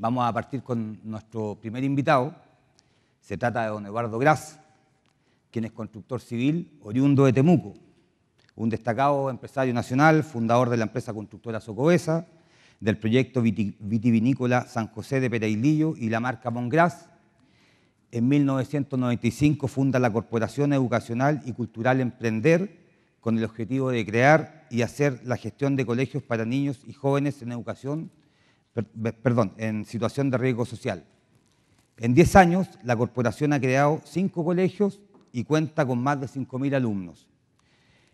Vamos a partir con nuestro primer invitado. Se trata de don Eduardo Gras, quien es constructor civil oriundo de Temuco, un destacado empresario nacional, fundador de la empresa constructora Socobesa, del proyecto vitivinícola San José de Pereilillo y la marca Mongras. En 1995 funda la Corporación Educacional y Cultural Emprender con el objetivo de crear y hacer la gestión de colegios para niños y jóvenes en educación perdón, en situación de riesgo social. En 10 años, la corporación ha creado 5 colegios y cuenta con más de 5.000 alumnos.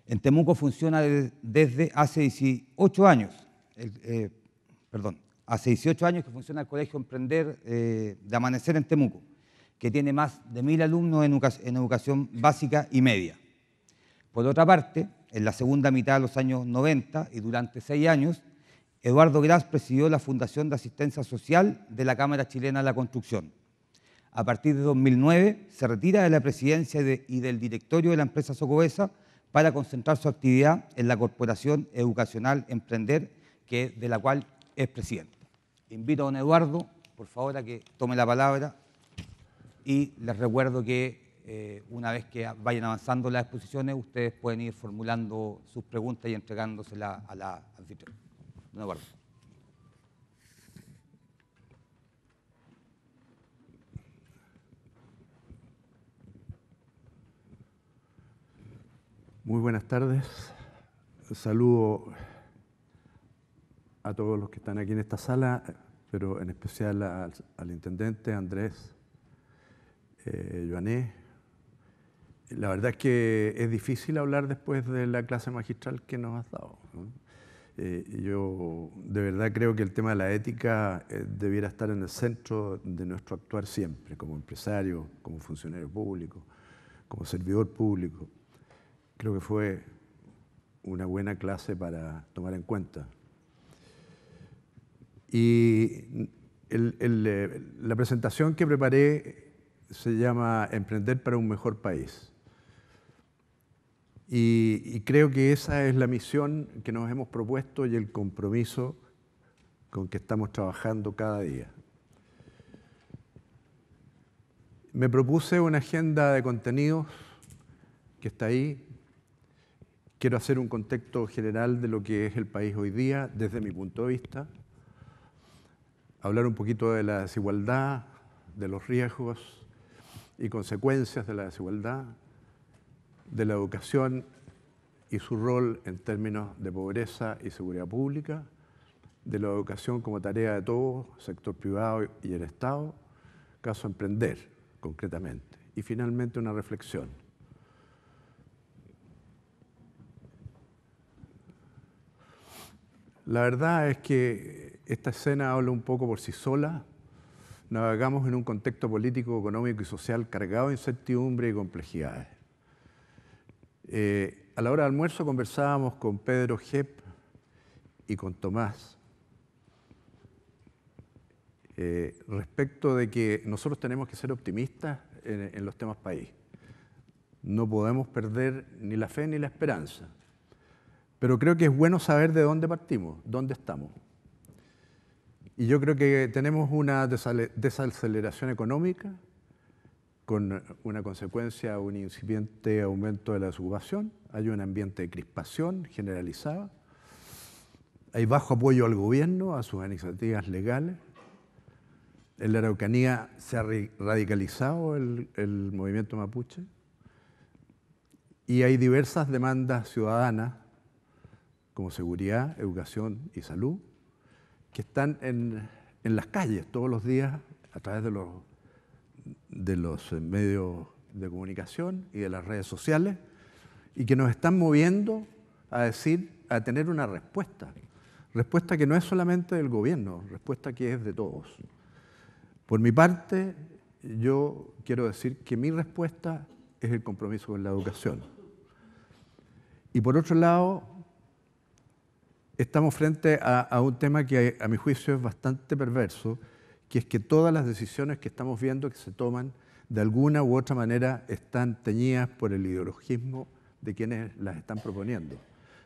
En Temuco funciona desde hace 18 años, eh, perdón, hace 18 años que funciona el Colegio Emprender eh, de Amanecer en Temuco, que tiene más de 1.000 alumnos en, en educación básica y media. Por otra parte, en la segunda mitad de los años 90 y durante 6 años, Eduardo Gras presidió la Fundación de Asistencia Social de la Cámara Chilena de la Construcción. A partir de 2009 se retira de la presidencia y del directorio de la empresa Socobesa para concentrar su actividad en la Corporación Educacional Emprender, que, de la cual es presidente. Invito a don Eduardo, por favor, a que tome la palabra y les recuerdo que eh, una vez que vayan avanzando las exposiciones, ustedes pueden ir formulando sus preguntas y entregándoselas a la anfitriona. No Muy buenas tardes. Saludo a todos los que están aquí en esta sala, pero en especial al, intendente Andrés eh, Joané. La verdad es que es difícil hablar después de la clase magistral que nos has dado. Eh, yo de verdad creo que el tema de la ética eh, debiera estar en el centro de nuestro actuar siempre, como empresario, como funcionario público, como servidor público. Creo que fue una buena clase para tomar en cuenta. Y eh, la presentación que preparé se llama Emprender para un mejor país. Y, creo que esa es la misión que nos hemos propuesto y el compromiso con que estamos trabajando cada día. Me propuse una agenda de contenidos que está ahí. Quiero hacer un contexto general de lo que es el país hoy día desde mi punto de vista. Hablar un poquito de la desigualdad, de los riesgos y consecuencias de la desigualdad, de la educación y su rol en términos de pobreza y seguridad pública, de la educación como tarea de todos, sector privado y el Estado, caso emprender concretamente. Y finalmente una reflexión. La verdad es que esta escena habla un poco por sí sola. Navegamos en un contexto político, económico y social cargado de incertidumbre y complejidades. Eh, a la hora de almuerzo conversábamos con Pedro Jep y con Tomás eh, respecto de que nosotros tenemos que ser optimistas en los temas país. No podemos perder ni la fe ni la esperanza. Pero creo que es bueno saber de dónde partimos, dónde estamos. Y yo creo que tenemos una desaceleración económica, con una consecuencia, un incipiente aumento de la desocupación, hay un ambiente de crispación generalizada, hay bajo apoyo al gobierno, a sus iniciativas legales, en la Araucanía se ha radicalizado el, movimiento mapuche y hay diversas demandas ciudadanas como seguridad, educación y salud, que están en las calles todos los días a través de los de los eh, medios de comunicación y de las redes sociales y que nos están moviendo a decir, a tener una respuesta. Respuesta que no es solamente del gobierno, respuesta que es de todos. Por mi parte, yo quiero decir que mi respuesta es el compromiso con la educación. Y por otro lado, estamos frente a, un tema que a mi juicio es bastante perverso, que es que todas las decisiones que estamos viendo que se toman de alguna u otra manera están teñidas por el ideologismo de quienes las están proponiendo.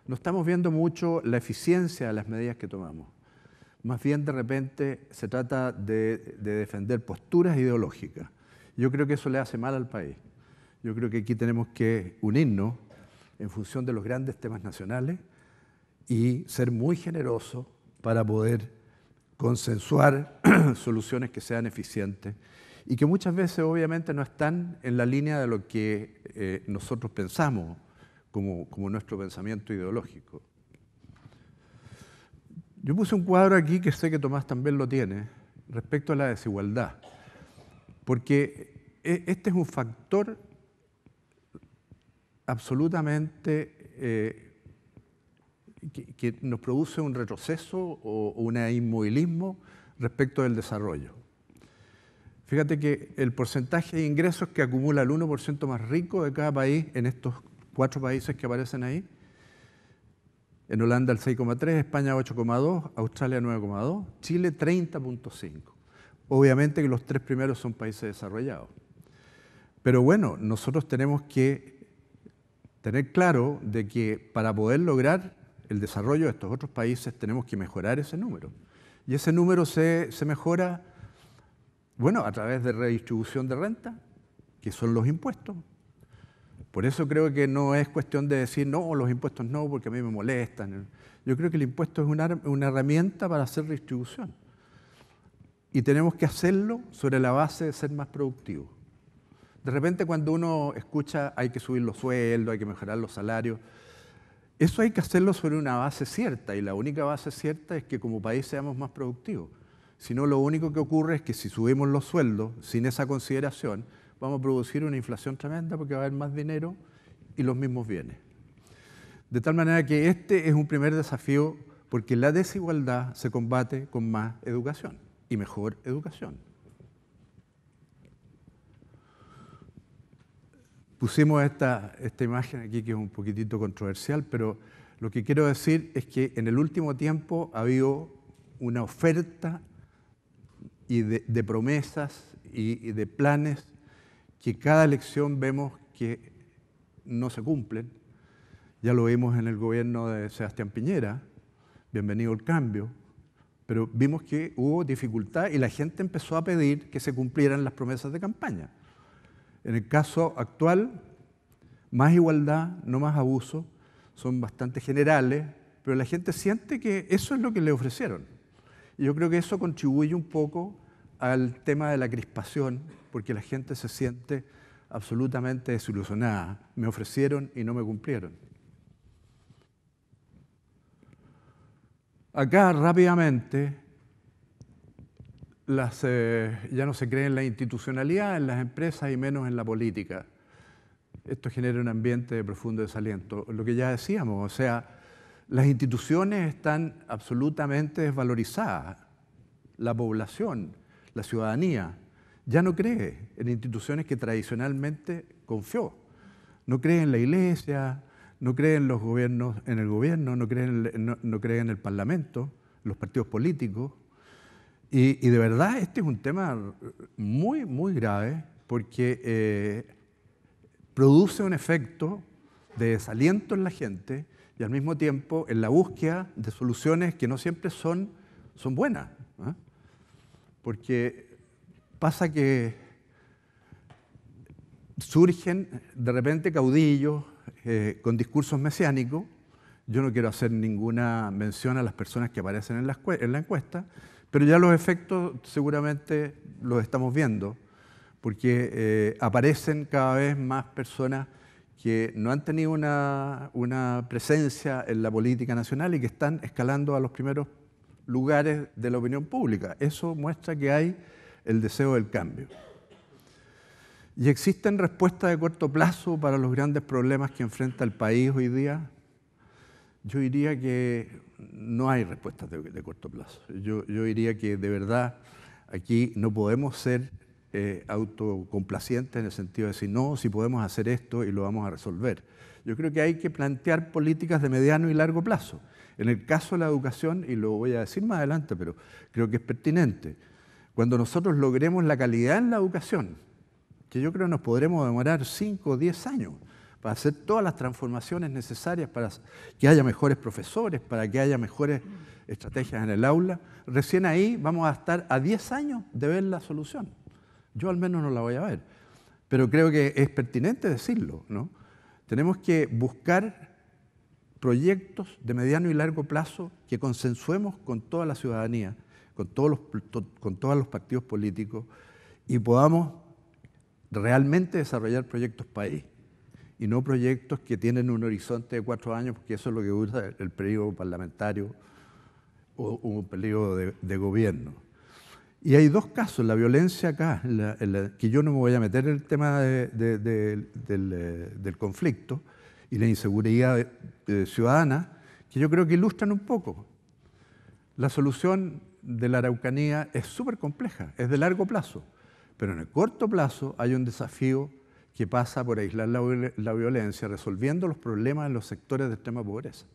No estamos viendo mucho la eficiencia de las medidas que tomamos. Más bien de repente se trata de, defender posturas ideológicas. Yo creo que eso le hace mal al país. Yo creo que aquí tenemos que unirnos en función de los grandes temas nacionales y ser muy generosos para poder consensuar soluciones que sean eficientes y que muchas veces obviamente no están en la línea de lo que eh, nosotros pensamos como, nuestro pensamiento ideológico. Yo puse un cuadro aquí que sé que Tomás también lo tiene, respecto a la desigualdad, porque eh, este es un factor absolutamente eh, que, nos produce un retroceso o, un inmovilismo respecto del desarrollo. Fíjate que el porcentaje de ingresos que acumula el 1% más rico de cada país en estos cuatro países que aparecen ahí, en Holanda el 6,3, España 8,2, Australia 9,2, Chile 30,5. Obviamente que los tres primeros son países desarrollados. Pero bueno, nosotros tenemos que tener claro de que para poder lograr el desarrollo de estos otros países, tenemos que mejorar ese número. Y ese número se, mejora, bueno, a través de redistribución de renta, que son los impuestos. Por eso creo que no es cuestión de decir, no, los impuestos no, porque a mí me molestan. Yo creo que el impuesto es una, una herramienta para hacer redistribución. Y tenemos que hacerlo sobre la base de ser más productivos. De repente cuando uno escucha hay que subir los sueldos, hay que mejorar los salarios, eso hay que hacerlo sobre una base cierta y la única base cierta es que como país seamos más productivos. Si no, lo único que ocurre es que si subimos los sueldos sin esa consideración, vamos a producir una inflación tremenda porque va a haber más dinero y los mismos bienes. De tal manera que este es un primer desafío porque la desigualdad se combate con más educación y mejor educación. pusimos esta, esta imagen aquí que es un poquitito controversial, pero lo que quiero decir es que en el último tiempo ha habido una oferta y de, promesas y, y de planes que cada elección vemos que no se cumplen. Ya lo vimos en el gobierno de Sebastián Piñera, bienvenido el cambio, pero vimos que hubo dificultad y la gente empezó a pedir que se cumplieran las promesas de campaña. En el caso actual, más igualdad, no más abuso, son bastante generales, pero la gente siente que eso es lo que le ofrecieron. Y yo creo que eso contribuye un poco al tema de la crispación, porque la gente se siente absolutamente desilusionada. Me ofrecieron y no me cumplieron. Acá rápidamente las, eh, ya no se cree en la institucionalidad, en las empresas y menos en la política. Esto genera un ambiente de profundo desaliento. Lo que ya decíamos, o sea, las instituciones están absolutamente desvalorizadas. La población, la ciudadanía, ya no cree en instituciones que tradicionalmente confió. No cree en la iglesia, no cree en los gobiernos, en el gobierno, no no cree en el parlamento, los partidos políticos. Y, de verdad este es un tema eh, muy, muy grave porque eh, produce un efecto de desaliento en la gente y al mismo tiempo en la búsqueda de soluciones que no siempre son, son buenas. ¿ah? Porque pasa que surgen de repente caudillos eh, con discursos mesiánicos. Yo no quiero hacer ninguna mención a las personas que aparecen en la encuesta, pero ya los efectos seguramente los estamos viendo, porque eh, aparecen cada vez más personas que no han tenido una, una, presencia en la política nacional y que están escalando a los primeros lugares de la opinión pública. Eso muestra que hay el deseo del cambio. Y existen respuestas de corto plazo para los grandes problemas que enfrenta el país hoy día. Yo diría que no hay respuestas de, corto plazo. Yo, diría que de verdad aquí no podemos ser eh, autocomplacientes en el sentido de decir, no, si podemos hacer esto y lo vamos a resolver. Yo creo que hay que plantear políticas de mediano y largo plazo. En el caso de la educación, y lo voy a decir más adelante, pero creo que es pertinente, cuando nosotros logremos la calidad en la educación, que yo creo nos podremos demorar 5 o 10 años, para hacer todas las transformaciones necesarias para que haya mejores profesores, para que haya mejores estrategias en el aula, recién ahí vamos a estar a 10 años de ver la solución. Yo al menos no la voy a ver, pero creo que es pertinente decirlo. ¿no? Tenemos que buscar proyectos de mediano y largo plazo que consensuemos con toda la ciudadanía, con todos los, con todos los partidos políticos y podamos realmente desarrollar proyectos país y no proyectos que tienen un horizonte de cuatro años, porque eso es lo que usa el periodo parlamentario o un periodo de, gobierno. Y hay dos casos, la violencia acá, que yo no me voy a meter en el tema de, del, eh, del, conflicto y la inseguridad ciudadana, que yo creo que ilustran un poco. La solución de la Araucanía es súper compleja, es de largo plazo, pero en el corto plazo hay un desafío que pasa por aislar la, violencia, resolviendo los problemas en los sectores de extrema pobreza.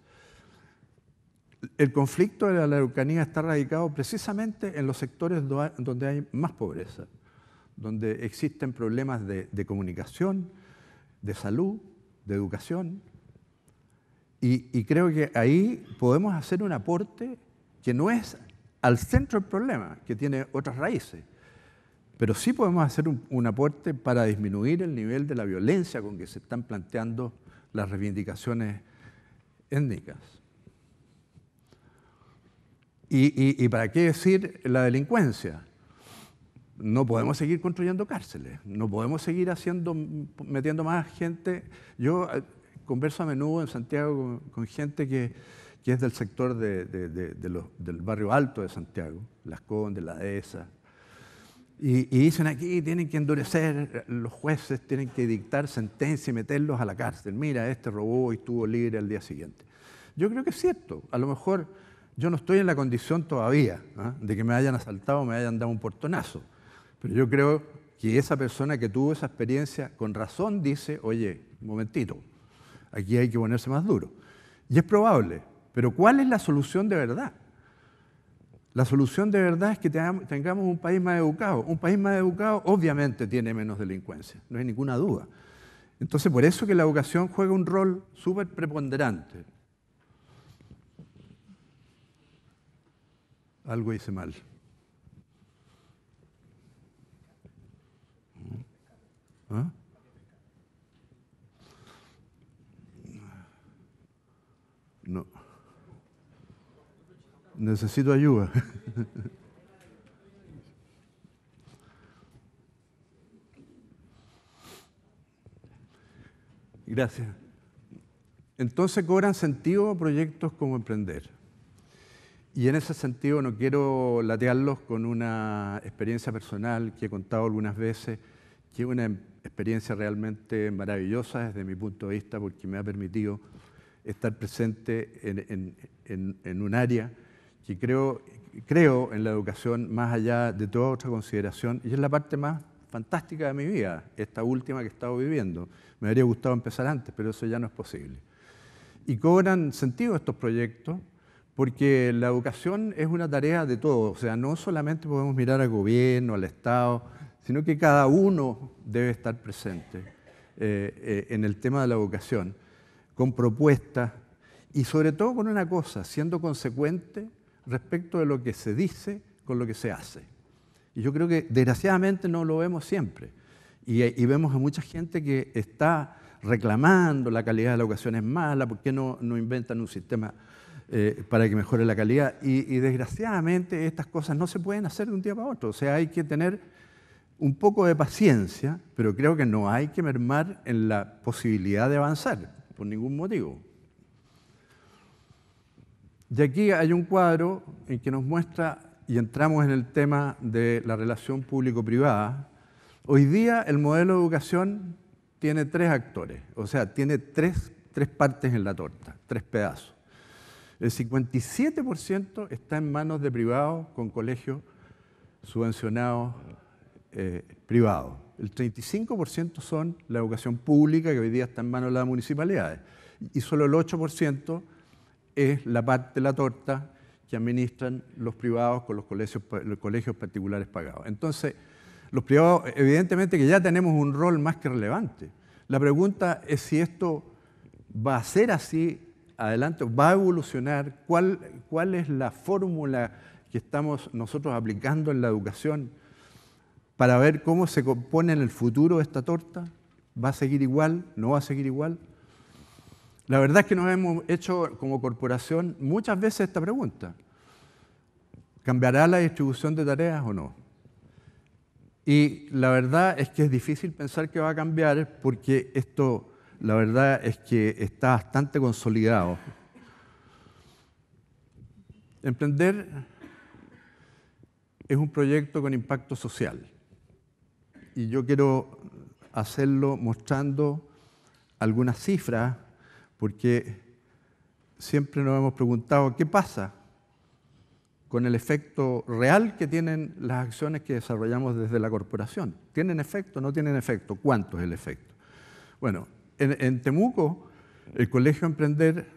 El conflicto de la Araucanía está radicado precisamente en los sectores donde hay más pobreza, donde existen problemas de, comunicación, de salud, de educación. y, creo que ahí podemos hacer un aporte que no es al centro del problema, que tiene otras raíces, pero sí podemos hacer un, aporte para disminuir el nivel de la violencia con que se están planteando las reivindicaciones étnicas. Y, para qué decir la delincuencia? No podemos seguir construyendo cárceles, no podemos seguir haciendo, metiendo más gente. Yo eh, converso a menudo en Santiago con, gente que, es del sector del barrio alto de Santiago, Las Condes, La Dehesa, y, dicen aquí, tienen que endurecer los jueces, tienen que dictar sentencia y meterlos a la cárcel. Mira, este robó y estuvo libre al día siguiente. Yo creo que es cierto. A lo mejor yo no estoy en la condición todavía ¿ah? de que me hayan asaltado me hayan dado un portonazo. Pero yo creo que esa persona que tuvo esa experiencia con razón dice, oye, un momentito, aquí hay que ponerse más duro. Y es probable. Pero ¿cuál es la solución de verdad? La solución de verdad es que tengamos un país más educado. Un país más educado obviamente tiene menos delincuencia, no hay ninguna duda. Entonces, por eso que la educación juega un rol súper preponderante. Algo hice mal. necesito ayuda. Gracias. Entonces cobran sentido proyectos como emprender. Y en ese sentido no quiero latearlos con una experiencia personal que he contado algunas veces, que es una experiencia realmente maravillosa desde mi punto de vista porque me ha permitido estar presente en, en un área que creo, creo en la educación más allá de toda otra consideración y es la parte más fantástica de mi vida, esta última que he estado viviendo. Me habría gustado empezar antes, pero eso ya no es posible. Y cobran sentido estos proyectos porque la educación es una tarea de todos, o sea, no solamente podemos mirar al gobierno, al Estado, sino que cada uno debe estar presente eh, eh, en el tema de la educación, con propuestas y sobre todo con una cosa, siendo consecuente respecto de lo que se dice con lo que se hace. Y yo creo que desgraciadamente no lo vemos siempre. Y, vemos a mucha gente que está reclamando la calidad de la educación es mala, porque no, inventan un sistema eh, para que mejore la calidad? Y, y desgraciadamente estas cosas no se pueden hacer de un día para otro. O sea, hay que tener un poco de paciencia, pero creo que no hay que mermar en la posibilidad de avanzar, por ningún motivo. Y aquí hay un cuadro en que nos muestra, y entramos en el tema de la relación público-privada, hoy día el modelo de educación tiene tres actores, o sea, tiene tres, tres partes en la torta, tres pedazos. El 57% está en manos de privados con colegios subvencionados eh, privados. El 35% son la educación pública, que hoy día está en manos de las municipalidades, y solo el 8% es la parte de la torta que administran los privados con los colegios, colegios particulares pagados. Entonces, los privados, evidentemente que ya tenemos un rol más que relevante. La pregunta es si esto va a ser así adelante, va a evolucionar, cuál, cuál es la fórmula que estamos nosotros aplicando en la educación para ver cómo se compone en el futuro esta torta, va a seguir igual, no va a seguir igual. La verdad es que nos hemos hecho como corporación muchas veces esta pregunta. ¿Cambiará la distribución de tareas o no? Y la verdad es que es difícil pensar que va a cambiar porque esto, la verdad es que está bastante consolidado. Emprender es un proyecto con impacto social. Y yo quiero hacerlo mostrando algunas cifras porque siempre nos hemos preguntado qué pasa con el efecto real que tienen las acciones que desarrollamos desde la corporación. ¿Tienen efecto? ¿No tienen efecto? ¿Cuánto es el efecto? Bueno, en, Temuco el Colegio Emprender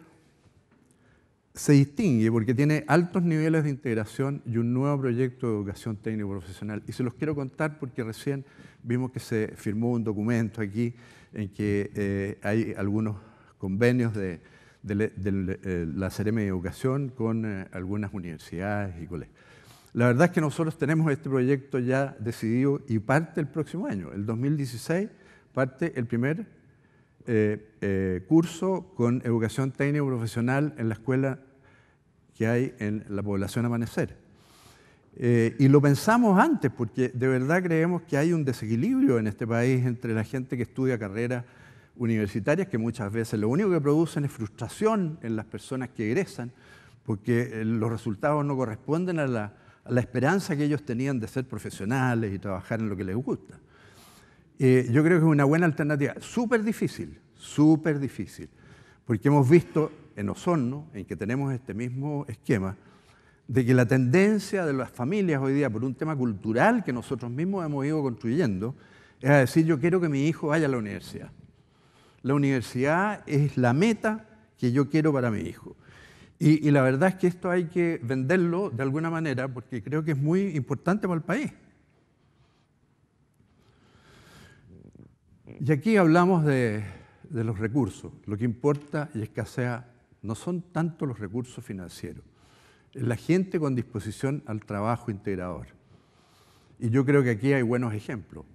se distingue porque tiene altos niveles de integración y un nuevo proyecto de educación técnico-profesional. Y se los quiero contar porque recién vimos que se firmó un documento aquí en que eh, hay algunos convenios de, eh, la Ceremia de Educación con eh, algunas universidades y colegios. La verdad es que nosotros tenemos este proyecto ya decidido y parte el próximo año, el 2016, parte el primer eh, curso con educación técnica profesional en la escuela que hay en la población Amanecer. y lo pensamos antes, porque de verdad creemos que hay un desequilibrio en este país entre la gente que estudia carrera universitarias que muchas veces lo único que producen es frustración en las personas que egresan, porque eh, los resultados no corresponden a la, esperanza que ellos tenían de ser profesionales y trabajar en lo que les gusta. Eh, yo creo que es una buena alternativa, súper difícil, súper difícil, porque hemos visto en Osorno, en que tenemos este mismo esquema, de que la tendencia de las familias hoy día, por un tema cultural que nosotros mismos hemos ido construyendo, es a decir, yo quiero que mi hijo vaya a la universidad. La universidad es la meta que yo quiero para mi hijo. Y, la verdad es que esto hay que venderlo de alguna manera porque creo que es muy importante para el país. Y aquí hablamos de, de los recursos. Lo que importa y escasea no son tanto los recursos financieros, es la gente con disposición al trabajo integrador. Y yo creo que aquí hay buenos ejemplos.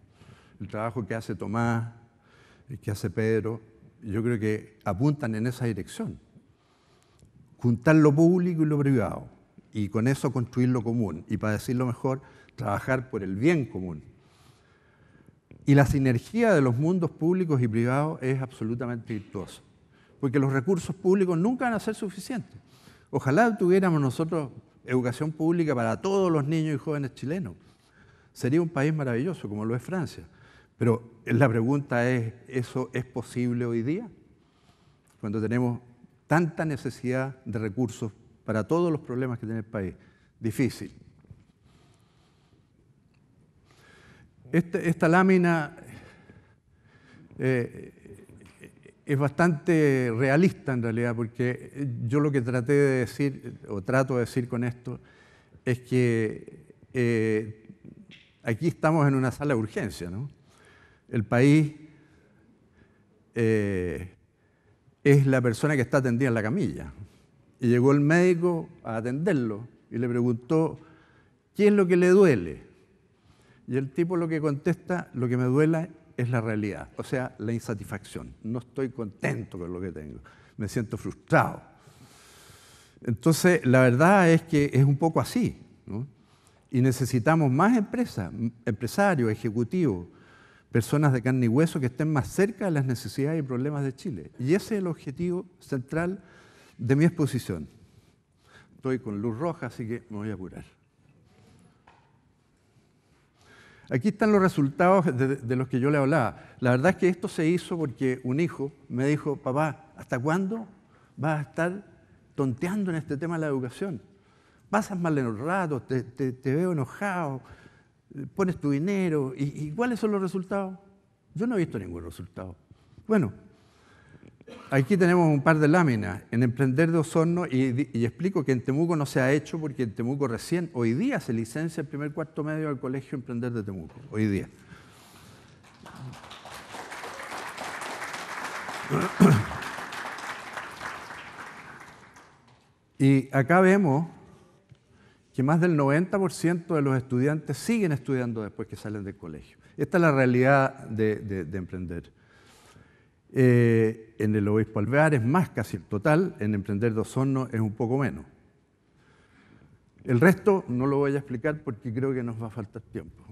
El trabajo que hace Tomás, que hace Pedro, yo creo que apuntan en esa dirección. Juntar lo público y lo privado, y con eso construir lo común, y para decirlo mejor, trabajar por el bien común. Y la sinergia de los mundos públicos y privados es absolutamente virtuosa, porque los recursos públicos nunca van a ser suficientes. Ojalá tuviéramos nosotros educación pública para todos los niños y jóvenes chilenos. Sería un país maravilloso, como lo es Francia. Pero la pregunta es, ¿eso es posible hoy día? Cuando tenemos tanta necesidad de recursos para todos los problemas que tiene el país. Difícil. Este, esta lámina eh, es bastante realista en realidad, porque yo lo que traté de decir, o trato de decir con esto, es que eh, aquí estamos en una sala de urgencia, ¿no? El país eh, es la persona que está atendida en la camilla. Y llegó el médico a atenderlo y le preguntó, ¿qué es lo que le duele? Y el tipo lo que contesta, lo que me duela es la realidad, o sea, la insatisfacción. No estoy contento con lo que tengo, me siento frustrado. Entonces, la verdad es que es un poco así. Y necesitamos más empresas, empresarios, ejecutivos, personas de carne y hueso que estén más cerca de las necesidades y problemas de Chile. Y ese es el objetivo central de mi exposición. Estoy con luz roja, así que me voy a curar. Aquí están los resultados de, los que yo le hablaba. La verdad es que esto se hizo porque un hijo me dijo, papá, ¿hasta cuándo vas a estar tonteando en este tema de la educación? Pasas mal en los rato, te veo enojado, pones tu dinero, y, cuáles son los resultados? Yo no he visto ningún resultado. Bueno, aquí tenemos un par de láminas en Emprender de Osorno y, explico que en Temuco no se ha hecho porque en Temuco recién, hoy día se licencia el primer cuarto medio al Colegio Emprender de Temuco, hoy día. Y acá vemos que más del 90% de los estudiantes siguen estudiando después que salen del colegio. Esta es la realidad de, emprender. Eh, en el obispo Alvear es más casi el total, en emprender dos hornos es un poco menos. El resto no lo voy a explicar porque creo que nos va a faltar tiempo.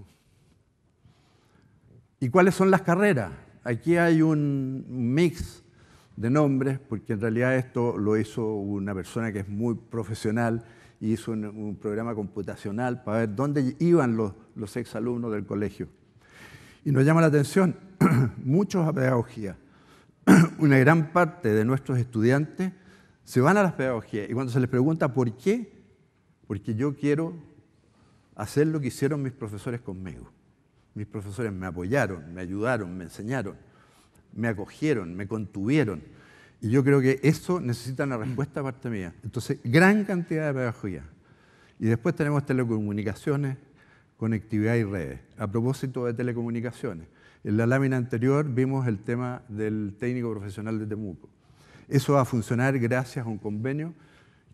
¿Y cuáles son las carreras? Aquí hay un mix de nombres, porque en realidad esto lo hizo una persona que es muy profesional hizo un, programa computacional para ver dónde iban los, los exalumnos del colegio. Y nos llama la atención, muchos a pedagogía. Una gran parte de nuestros estudiantes se van a las pedagogías y cuando se les pregunta por qué, porque yo quiero hacer lo que hicieron mis profesores conmigo. Mis profesores me apoyaron, me ayudaron, me enseñaron, me acogieron, me contuvieron y yo creo que eso necesita una respuesta de parte mía. Entonces, gran cantidad de pedagogía. Y después tenemos telecomunicaciones, conectividad y redes. A propósito de telecomunicaciones, en la lámina anterior vimos el tema del técnico profesional de Temuco. Eso va a funcionar gracias a un convenio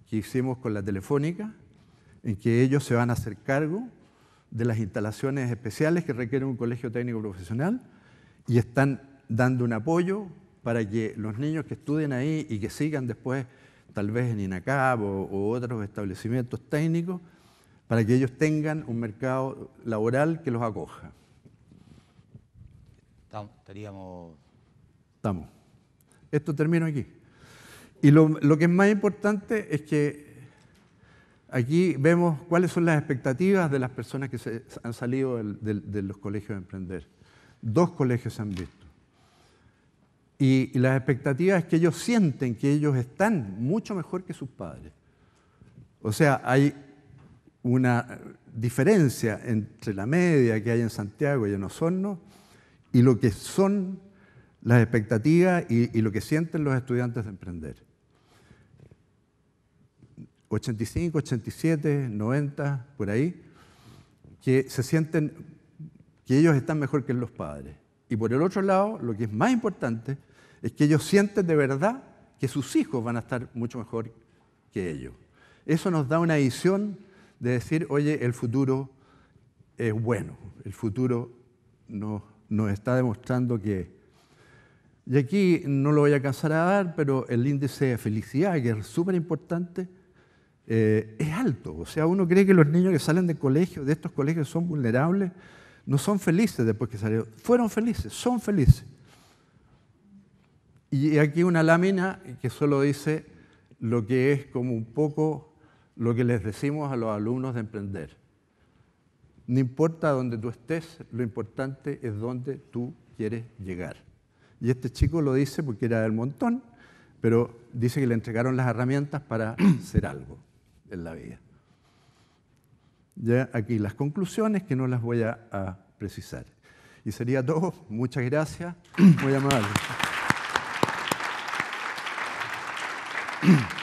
que hicimos con la Telefónica, en que ellos se van a hacer cargo de las instalaciones especiales que requiere un colegio técnico profesional y están dando un apoyo para que los niños que estudien ahí y que sigan después tal vez en INACAP o, otros establecimientos técnicos, para que ellos tengan un mercado laboral que los acoja. Estaríamos... Estamos. Esto termino aquí. Y lo, que es más importante es que aquí vemos cuáles son las expectativas de las personas que se han salido de los colegios de emprender. Dos colegios se han visto. Y, las expectativas que ellos sienten que ellos están mucho mejor que sus padres. O sea, hay una diferencia entre la media que hay en Santiago y en Osorno y lo que son las expectativas y, y, lo que sienten los estudiantes de emprender. 85, 87, 90, por ahí, que se sienten que ellos están mejor que los padres. Y por el otro lado, lo que es más importante, es que ellos sienten de verdad que sus hijos van a estar mucho mejor que ellos. Eso nos da una visión de decir, oye, el futuro es bueno, el futuro nos, nos está demostrando que... Y aquí no lo voy a cansar a dar, pero el índice de felicidad, que es súper importante, eh, es alto. O sea, uno cree que los niños que salen de colegio, de estos colegios, son vulnerables, no son felices después que salieron. Fueron felices, son felices. Y aquí una lámina que solo dice lo que es como un poco lo que les decimos a los alumnos de emprender. No importa dónde tú estés, lo importante es dónde tú quieres llegar. Y este chico lo dice porque era del montón, pero dice que le entregaron las herramientas para hacer algo en la vida. Ya aquí las conclusiones que no las voy a, precisar. Y sería todo. Muchas gracias. Muy amable. Thank you.